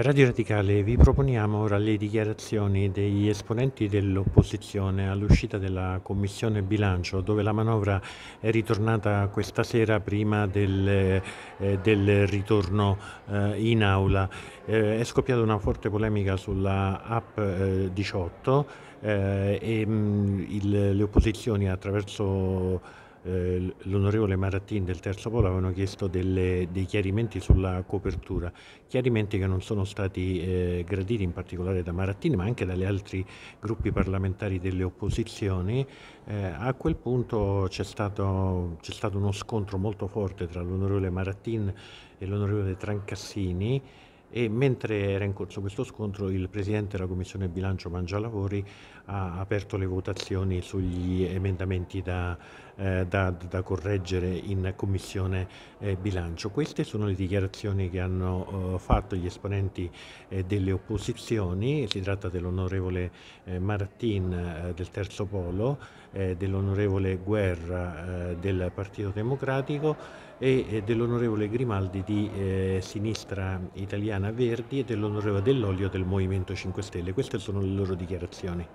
Radio Radicale, vi proponiamo ora le dichiarazioni degli esponenti dell'opposizione all'uscita della Commissione Bilancio, dove la manovra è ritornata questa sera prima del, eh, del ritorno eh, in aula. Eh, è scoppiata una forte polemica sulla app 18 eh, eh, e mh, mm, il, le opposizioni attraverso eh, l'onorevole Marattin del Terzo Polo avevano chiesto delle, dei chiarimenti sulla copertura, chiarimenti che non sono stati eh, graditi in particolare da Marattin ma anche dagli altri gruppi parlamentari delle opposizioni. Eh, a quel punto c'è stato, stato uno scontro molto forte tra l'onorevole Marattin e l'onorevole Trancassini e mentre era in corso questo scontro il Presidente della Commissione Bilancio Mangialavori ha aperto le votazioni sugli emendamenti da, eh, da, da correggere in Commissione eh, Bilancio. Queste sono le dichiarazioni che hanno eh, fatto gli esponenti eh, delle opposizioni, si tratta dell'onorevole eh, Martin eh, del Terzo Polo, dell'onorevole Guerra del Partito Democratico e dell'onorevole Grimaldi di Sinistra Italiana Italiana Verdi e dell'Onoreva Dell'Olio del Movimento 5 Stelle. Queste sono le loro dichiarazioni.